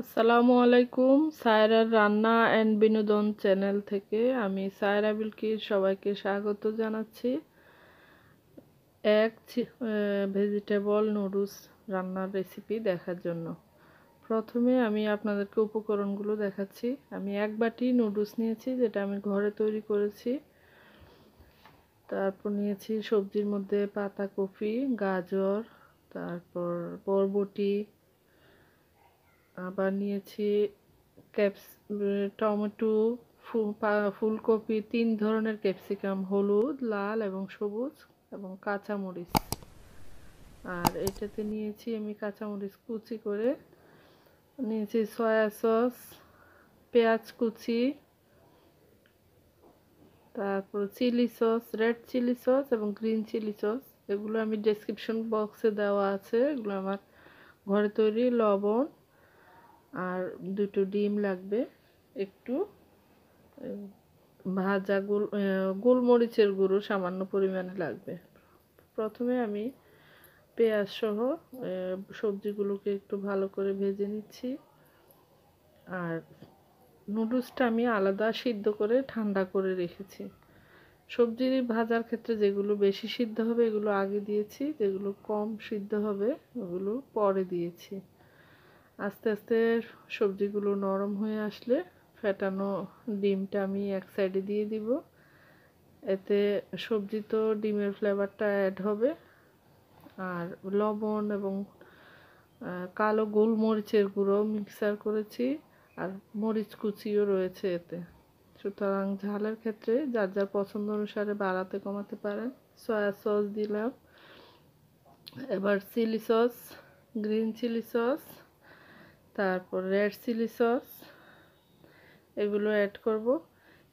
আসসালামু আলাইকুম সায়রার রান্না অ্যান্ড বিনোদন চ্যানেল থেকে আমি সায়রা বিলকির সবাইকে স্বাগত জানাচ্ছি এক ভেজিটেবল নুডলস রান্নার রেসিপি দেখার জন্য প্রথমে আমি আপনাদেরকে উপকরণগুলো দেখাচ্ছি আমি এক বাটি নুডলস নিয়েছি যেটা আমি ঘরে তৈরি করেছি তারপর নিয়েছি সবজির মধ্যে পাতাকপি গাজর তারপর বরবটি আবার নিয়েছি ক্যাপস টমেটো ফুলকপি তিন ধরনের ক্যাপসিকাম হলুদ লাল এবং সবুজ এবং কাঁচামরিচ আর এটাতে নিয়েছি আমি কাঁচামরিচ কুচি করে নিয়েছি সয়া সস পেঁয়াজ কুচি তারপর chilli sauce red chilli sauce এবং গ্রিন চিলি সস এগুলো আমি ডেসক্রিপশন বক্সে দেওয়া আছে এগুলো আমার ঘরে তৈরি লবণ আর দুটো ডিম লাগবে একটু ভাজা গোল গোলমরিচের গুঁড়ো সামান্য পরিমাণে লাগবে প্রথমে আমি পেঁয়াজ সহ সবজিগুলোকে একটু ভালো করে ভেজে নিচ্ছি আর নুডলসটা আমি আলাদা সিদ্ধ করে ঠান্ডা করে রেখেছি সবজির ভাজার ক্ষেত্রে যেগুলো বেশি সিদ্ধ হবে এগুলো আগে দিয়েছি যেগুলো কম সিদ্ধ হবে ওগুলো পরে দিয়েছি আস্তে আস্তে সবজিগুলো নরম হয়ে আসলে ফেটানো ডিমটা আমি এক সাইডে দিয়ে দিব এতে সবজি তো ডিমের ফ্লেভারটা অ্যাড হবে আর লবণ এবং কালো গোলমরিচের গুঁড়ো মিক্সার করেছি আর মরিচ কুচিও রয়েছে এতে সুতরাং ঝালের ক্ষেত্রে যার যার পছন্দ অনুসারে বাড়াতে কমাতে পারেন সয়া সস দিলাম এবার chilli sauce green chilli sauce তারপর রেড চিলি সস এগুলো অ্যাড করব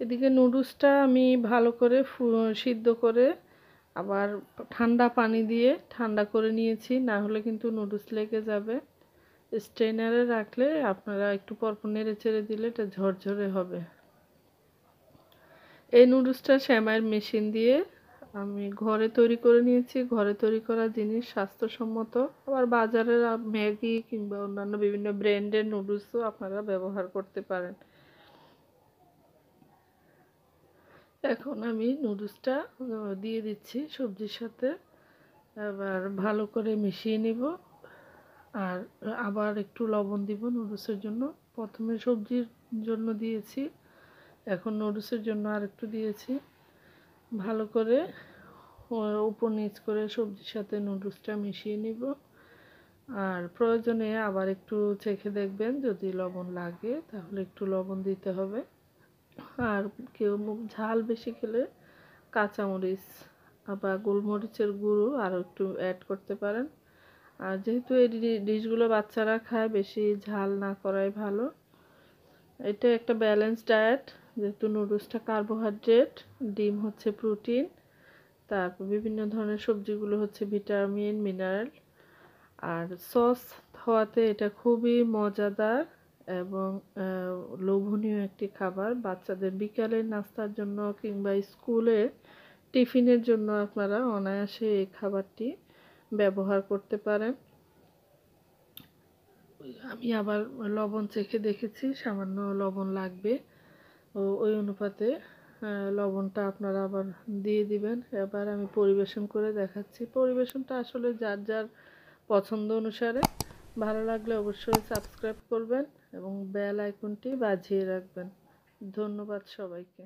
এদিকে নুডলসটা আমি ভালো করে সিদ্ধ করে আবার ঠান্ডা পানি দিয়ে ঠান্ডা করে নিয়েছি না হলে কিন্তু নুডলস লেগে যাবে স্ট্রেনারে রাখলে আপনারা একটু পরপর নেড়ে চেড়ে দিলে এটা ঝরঝরে হবে এই নুডলসটা শ্যামাইয়ের মেশিন দিয়ে আমি ঘরে তৈরি করে নিয়েছি ঘরে তৈরি করা জিনিস স্বাস্থ্যসম্মত আবার বাজারের ম্যাগি কিংবা অন্যান্য বিভিন্ন ব্র্যান্ডের নুডলসও আপনারা ব্যবহার করতে পারেন এখন আমি নুডলসটা দিয়ে দিচ্ছি সবজির সাথে এবার ভালো করে মিশিয়ে নিব আর আবার একটু লবণ দিব নুডলসের জন্য প্রথমে সবজির জন্য দিয়েছি এখন নুডলসের জন্য আর একটু দিয়েছি ভালো করে উপর নিচ করে সবজির সাথে নুডলসটা মিশিয়ে নিব আর প্রয়োজনে আবার একটু চেখে দেখবেন যদি লবণ লাগে তাহলে একটু লবণ দিতে হবে আর কেউ ঝাল বেশি খেলে কাঁচামরিচ বা গোলমরিচের গুঁড়ো আরও একটু অ্যাড করতে পারেন আর যেহেতু এই ডিশগুলো বাচ্চারা খায় বেশি ঝাল না করাই ভালো এটা একটা ব্যালেন্স ডায়েট যেহেতু নুডলসটা কার্বোহাইড্রেট ডিম হচ্ছে প্রোটিন তারপর বিভিন্ন ধরনের সবজিগুলো হচ্ছে ভিটামিন মিনারেল আর সস হওয়াতে এটা খুবই মজাদার এবং লোভনীয় একটি খাবার বাচ্চাদের বিকালে নাস্তার জন্য কিংবা স্কুলে টিফিনের জন্য আপনারা অনায়াসে এই খাবারটি ব্যবহার করতে পারেন আমি আবার লবণ চেখে দেখেছি সামান্য লবণ লাগবে ওই অনুপাতে লবণটা আপনারা আবার দিয়ে দিবেন এবার আমি পরিবেশন করে দেখাচ্ছি পরিবেশনটা আসলে যার যার পছন্দ অনুসারে ভালো লাগলে অবশ্যই সাবস্ক্রাইব করবেন এবং বেল আইকনটি বাজিয়ে রাখবেন ধন্যবাদ সবাইকে